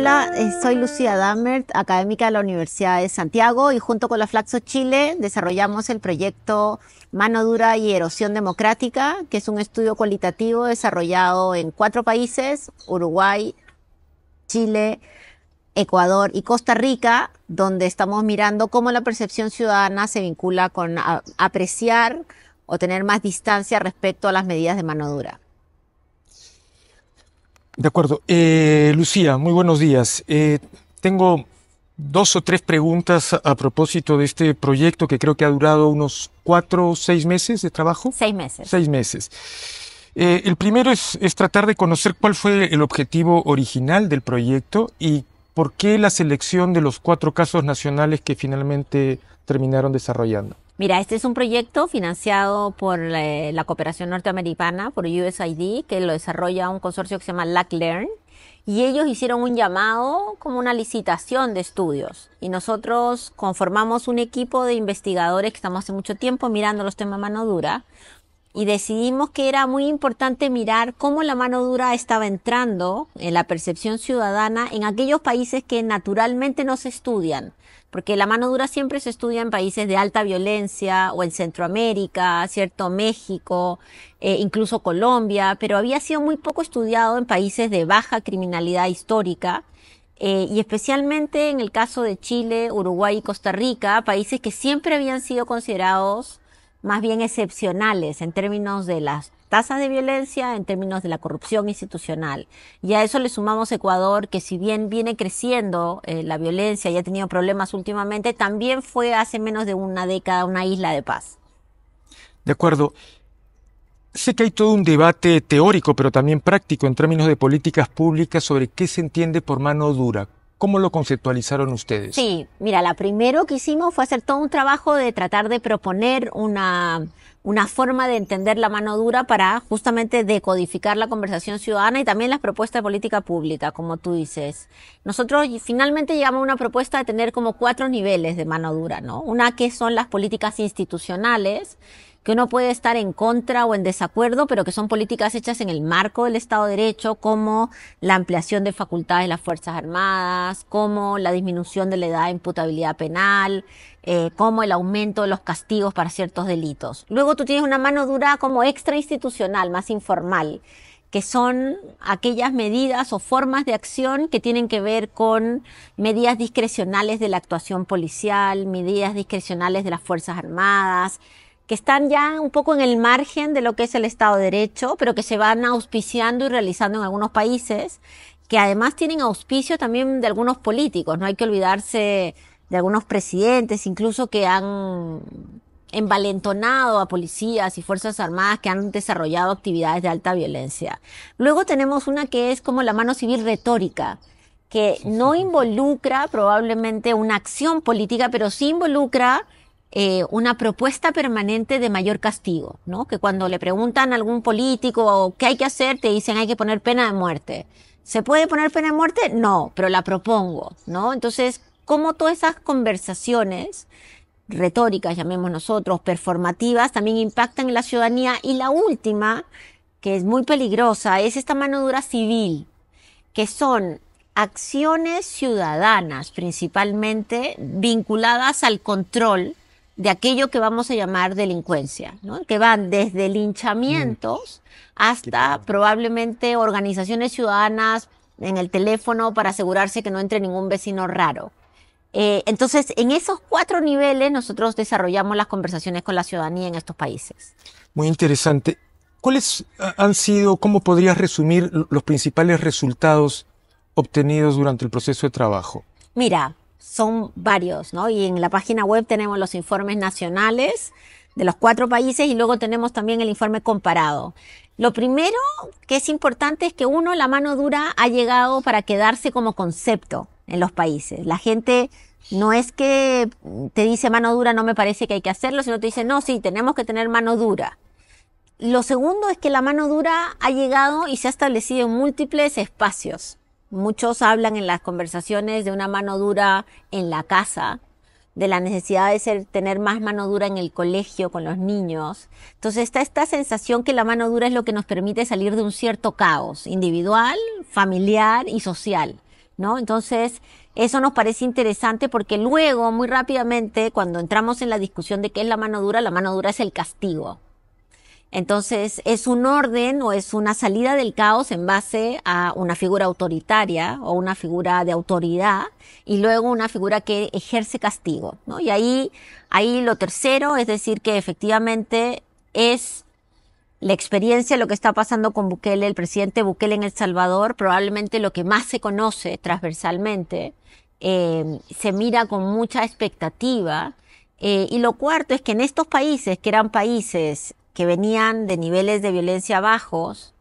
Hola, eh, soy Lucía Dammert, académica de la Universidad de Santiago y junto con la Flaxo Chile desarrollamos el proyecto Mano Dura y Erosión Democrática, que es un estudio cualitativo desarrollado en cuatro países, Uruguay, Chile, Ecuador y Costa Rica, donde estamos mirando cómo la percepción ciudadana se vincula con apreciar o tener más distancia respecto a las medidas de mano dura. De acuerdo. Eh, Lucía, muy buenos días. Eh, tengo dos o tres preguntas a propósito de este proyecto que creo que ha durado unos cuatro o seis meses de trabajo. Seis meses. Seis meses. Eh, el primero es tratar de conocer cuál fue el objetivo original del proyecto y por qué la selección de los cuatro casos nacionales que finalmente terminaron desarrollando. Mira, este es un proyecto financiado por eh, la, cooperación norteamericana, por USAID, que lo desarrolla un consorcio que se llama LACLEARN, y ellos hicieron un llamado como una licitación de estudios. Y nosotros conformamos un equipo de investigadores que estamos hace mucho tiempo mirando los temas mano dura, y decidimos que era muy importante mirar cómo la mano dura estaba entrando en la percepción ciudadana en aquellos países que naturalmente no se estudian, porque la mano dura siempre se estudia en países de alta violencia o en Centroamérica, ¿cierto? México, eh, incluso Colombia, pero había sido muy poco estudiado en países de baja criminalidad histórica. Eh, y especialmente en el caso de Chile, Uruguay y Costa Rica, países que siempre habían sido considerados más bien excepcionales en términos de las tasas de violencia, en términos de la corrupción institucional. Y a eso le sumamos Ecuador, que si bien viene creciendo eh, la violencia y ha tenido problemas últimamente, también fue hace menos de una década una isla de paz. De acuerdo. Sé que hay todo un debate teórico, pero también práctico en términos de políticas públicas sobre qué se entiende por mano dura. ¿Cómo lo conceptualizaron ustedes? Sí, mira, la primero que hicimos fue hacer todo un trabajo de tratar de proponer una una forma de entender la mano dura para justamente decodificar la conversación ciudadana y también las propuestas de política pública, como tú dices. Nosotros finalmente llegamos a una propuesta de tener como cuatro niveles de mano dura, ¿no? Una que son las políticas institucionales, que uno puede estar en contra o en desacuerdo, pero que son políticas hechas en el marco del Estado de Derecho, como la ampliación de facultades de las Fuerzas Armadas, como la disminución de la edad de imputabilidad penal, eh, como el aumento de los castigos para ciertos delitos. Luego tú tienes una mano dura como extra institucional, más informal, que son aquellas medidas o formas de acción que tienen que ver con medidas discrecionales de la actuación policial, medidas discrecionales de las Fuerzas Armadas, que están ya un poco en el margen de lo que es el Estado de Derecho, pero que se van auspiciando y realizando en algunos países, que además tienen auspicio también de algunos políticos, no hay que olvidarse de algunos presidentes, incluso que han envalentonado a policías y fuerzas armadas que han desarrollado actividades de alta violencia. Luego tenemos una que es como la mano civil retórica, que no involucra probablemente una acción política, pero sí involucra eh, una propuesta permanente de mayor castigo, ¿no? Que cuando le preguntan a algún político o qué hay que hacer, te dicen hay que poner pena de muerte. ¿Se puede poner pena de muerte? No, pero la propongo, ¿no? Entonces, cómo todas esas conversaciones retóricas, llamemos nosotros, performativas, también impactan en la ciudadanía. Y la última, que es muy peligrosa, es esta mano dura civil, que son acciones ciudadanas principalmente vinculadas al control de aquello que vamos a llamar delincuencia, ¿no? que van desde linchamientos mm. hasta probablemente organizaciones ciudadanas en el teléfono para asegurarse que no entre ningún vecino raro. Eh, entonces, en esos cuatro niveles nosotros desarrollamos las conversaciones con la ciudadanía en estos países. Muy interesante. ¿Cuáles han sido, cómo podrías resumir los principales resultados obtenidos durante el proceso de trabajo? Mira, son varios, ¿no? Y en la página web tenemos los informes nacionales de los cuatro países y luego tenemos también el informe comparado. Lo primero que es importante es que uno, la mano dura ha llegado para quedarse como concepto en los países. La gente no es que te dice mano dura, no me parece que hay que hacerlo, sino te dice, no, sí, tenemos que tener mano dura. Lo segundo es que la mano dura ha llegado y se ha establecido en múltiples espacios. Muchos hablan en las conversaciones de una mano dura en la casa, de la necesidad de tener más mano dura en el colegio con los niños. Entonces está esta sensación que la mano dura es lo que nos permite salir de un cierto caos individual, familiar y social, ¿no? Entonces eso nos parece interesante porque luego, muy rápidamente, cuando entramos en la discusión de qué es la mano dura, la mano dura es el castigo. Entonces, es un orden o es una salida del caos en base a una figura autoritaria o una figura de autoridad y luego una figura que ejerce castigo, ¿no? Y ahí, ahí lo tercero es decir que efectivamente es la experiencia, lo que está pasando con Bukele, el presidente Bukele en El Salvador, probablemente lo que más se conoce transversalmente, eh, se mira con mucha expectativa. Eh, y lo cuarto es que en estos países, que eran países que venían de niveles de violencia bajos,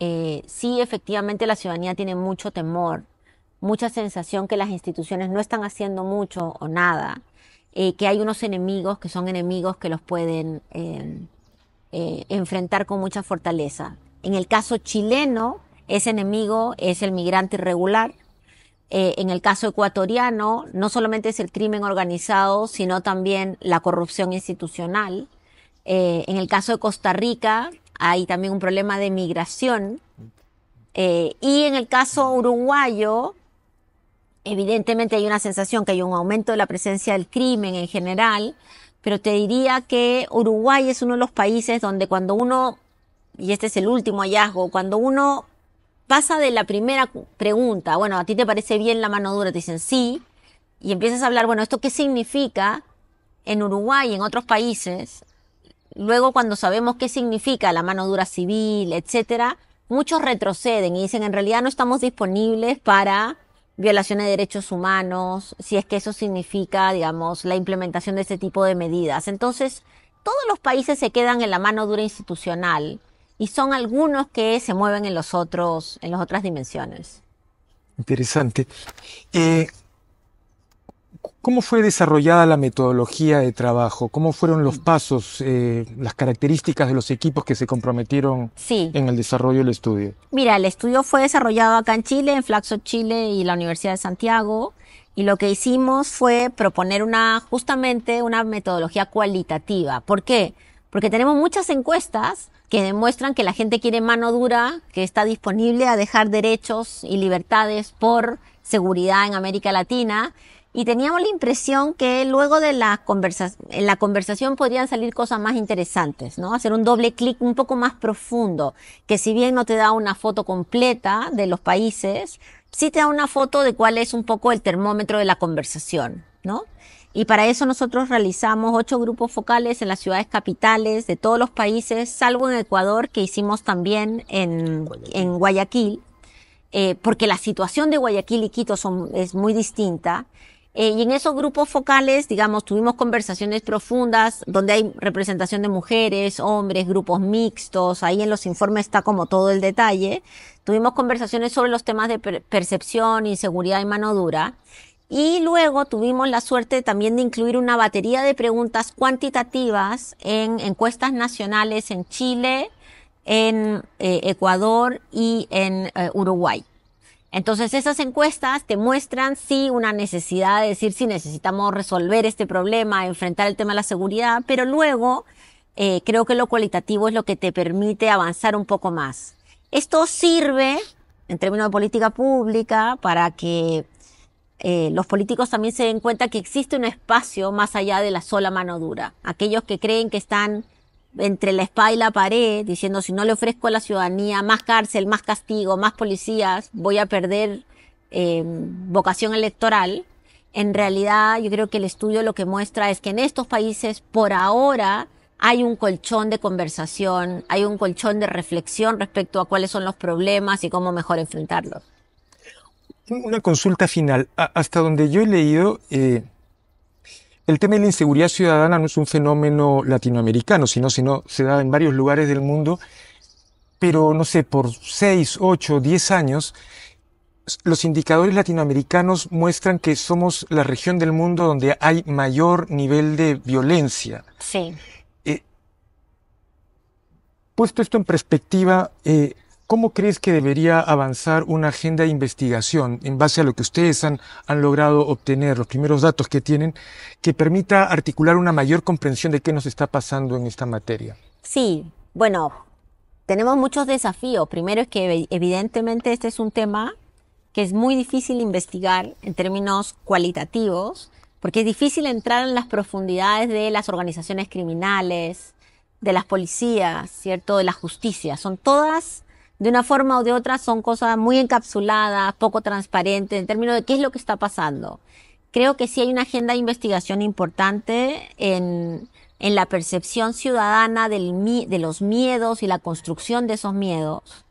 eh, sí efectivamente la ciudadanía tiene mucho temor, mucha sensación que las instituciones no están haciendo mucho o nada, eh, que hay unos enemigos que son enemigos que los pueden em, eh, enfrentar con mucha fortaleza. En el caso chileno, ese enemigo es el migrante irregular. en el caso ecuatoriano, no solamente es el crimen organizado, sino también la corrupción institucional. Eh, en el caso de Costa Rica hay también un problema de migración. Eh, y en el caso uruguayo, evidentemente hay una sensación que hay un aumento de la presencia del crimen en general, pero te diría que Uruguay es uno de los países donde cuando uno, y este es el último hallazgo, cuando uno pasa de la primera pregunta, bueno, ¿a ti te parece bien la mano dura? Te dicen sí, y empiezas a hablar, bueno, ¿esto qué significa en Uruguay y en otros países? luego cuando sabemos qué significa la mano dura civil, etcétera, muchos retroceden y dicen en realidad no estamos disponibles para violaciones de derechos humanos, si es que eso significa, digamos, la implementación de este tipo de medidas. Entonces, todos los países se quedan en la mano dura institucional y son algunos que se mueven en los otros, en las otras dimensiones. Interesante. Eh, ¿Cómo fue desarrollada la metodología de trabajo? ¿Cómo fueron los pasos, eh, las características de los equipos que se comprometieron en el desarrollo del estudio? Mira, el estudio fue desarrollado acá en Chile, en Flaxo Chile y la Universidad de Santiago. Y lo que hicimos fue proponer una, justamente una metodología cualitativa. ¿Por qué? Porque tenemos muchas encuestas que demuestran que la gente quiere mano dura, que está disponible a dejar derechos y libertades por seguridad en América Latina y teníamos la impresión que luego de la, conversación en la conversación podrían salir cosas más interesantes, ¿no? Hacer un doble clic un poco más profundo, que si bien no te da una foto completa de los países, sí te da una foto de cuál es un poco el termómetro de la conversación, ¿no? Y para eso nosotros realizamos ocho grupos focales en las ciudades capitales de todos los países, salvo en Ecuador, que hicimos también en Guayaquil, en Guayaquil eh, porque la situación de Guayaquil y Quito son, es muy distinta eh, y en esos grupos focales, digamos, tuvimos conversaciones profundas donde hay representación de mujeres, hombres, grupos mixtos, ahí en los informes está como todo el detalle. Tuvimos conversaciones sobre los temas de percepción, inseguridad y mano dura. Y luego tuvimos la suerte también de incluir una batería de preguntas cuantitativas en encuestas nacionales en Chile, en eh, Ecuador y en eh, Uruguay. Entonces esas encuestas te muestran sí una necesidad de decir si sí, necesitamos resolver este problema, enfrentar el tema de la seguridad, pero luego eh, creo que lo cualitativo es lo que te permite avanzar un poco más. Esto sirve en términos de política pública para que eh, los políticos también se den cuenta que existe un espacio más allá de la sola mano dura. Aquellos que creen que están entre la espada y la pared, diciendo si no le ofrezco a la ciudadanía más cárcel, más castigo, más policías, voy a perder eh, vocación electoral. En realidad, yo creo que el estudio lo que muestra es que en estos países, por ahora, hay un colchón de conversación, hay un colchón de reflexión respecto a cuáles son los problemas y cómo mejor enfrentarlos. Una consulta final. Hasta donde yo he leído, eh, el tema de la inseguridad ciudadana no es un fenómeno latinoamericano, sino, se da en varios lugares del mundo, pero no sé, por seis, ocho, diez años, los indicadores latinoamericanos muestran que somos la región del mundo donde hay mayor nivel de violencia. Sí. Eh, puesto esto en perspectiva, eh, ¿Cómo crees que debería avanzar una agenda de investigación en base a lo que ustedes han, logrado obtener, los primeros datos que tienen, que permita articular una mayor comprensión de qué nos está pasando en esta materia? Sí, bueno, tenemos muchos desafíos. Primero es que evidentemente este es un tema que es muy difícil investigar en términos cualitativos, porque es difícil entrar en las profundidades de las organizaciones criminales, de las policías, ¿cierto? De la justicia. Son todas de una forma o de otra son cosas muy encapsuladas, poco transparentes, en términos de qué es lo que está pasando. Creo que sí hay una agenda de investigación importante en, en la percepción ciudadana del, de los miedos y la construcción de esos miedos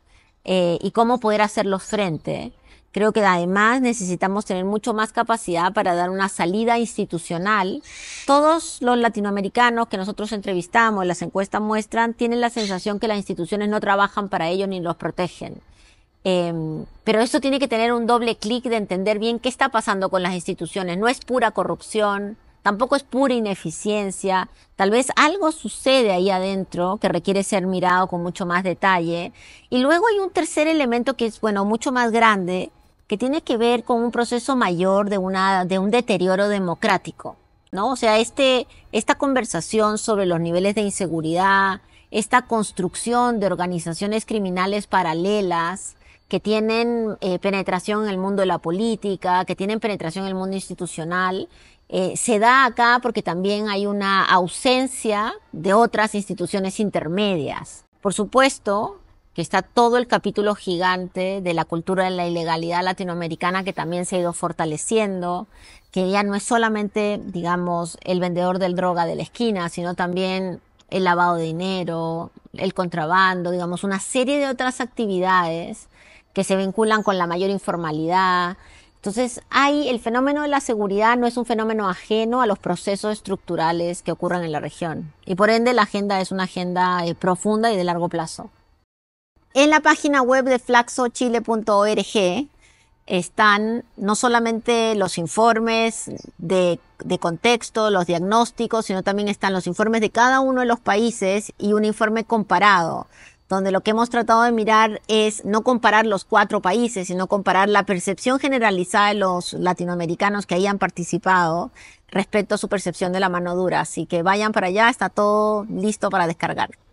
eh, y cómo poder hacerlos frente. Creo que además necesitamos tener mucho más capacidad para dar una salida institucional. Todos los latinoamericanos que nosotros entrevistamos, las encuestas muestran, tienen la sensación que las instituciones no trabajan para ellos ni los protegen. Em, pero esto tiene que tener un doble clic de entender bien qué está pasando con las instituciones. No es pura corrupción, tampoco es pura ineficiencia. Tal vez algo sucede ahí adentro que requiere ser mirado con mucho más detalle. Y luego hay un tercer elemento que es, bueno, mucho más grande, que tiene que ver con un proceso mayor de, una, de un deterioro democrático. ¿no? O sea, este, esta conversación sobre los niveles de inseguridad, esta construcción de organizaciones criminales paralelas que tienen eh, penetración en el mundo de la política, que tienen penetración en el mundo institucional, eh, se da acá porque también hay una ausencia de otras instituciones intermedias. Por supuesto, que está todo el capítulo gigante de la cultura de la ilegalidad latinoamericana que también se ha ido fortaleciendo, que ya no es solamente, digamos, el vendedor de droga de la esquina, sino también el lavado de dinero, el contrabando, digamos, una serie de otras actividades que se vinculan con la mayor informalidad. Entonces, hay el fenómeno de la seguridad no es un fenómeno ajeno a los procesos estructurales que ocurren en la región. Y por ende, la agenda es una agenda eh, profunda y de largo plazo. En la página web de flaxochile.org están no solamente los informes de, de, contexto, los diagnósticos, sino también están los informes de cada uno de los países y un informe comparado, donde lo que hemos tratado de mirar es no comparar los cuatro países, sino comparar la percepción generalizada de los latinoamericanos que hayan participado respecto a su percepción de la mano dura. Así que vayan para allá, está todo listo para descargar.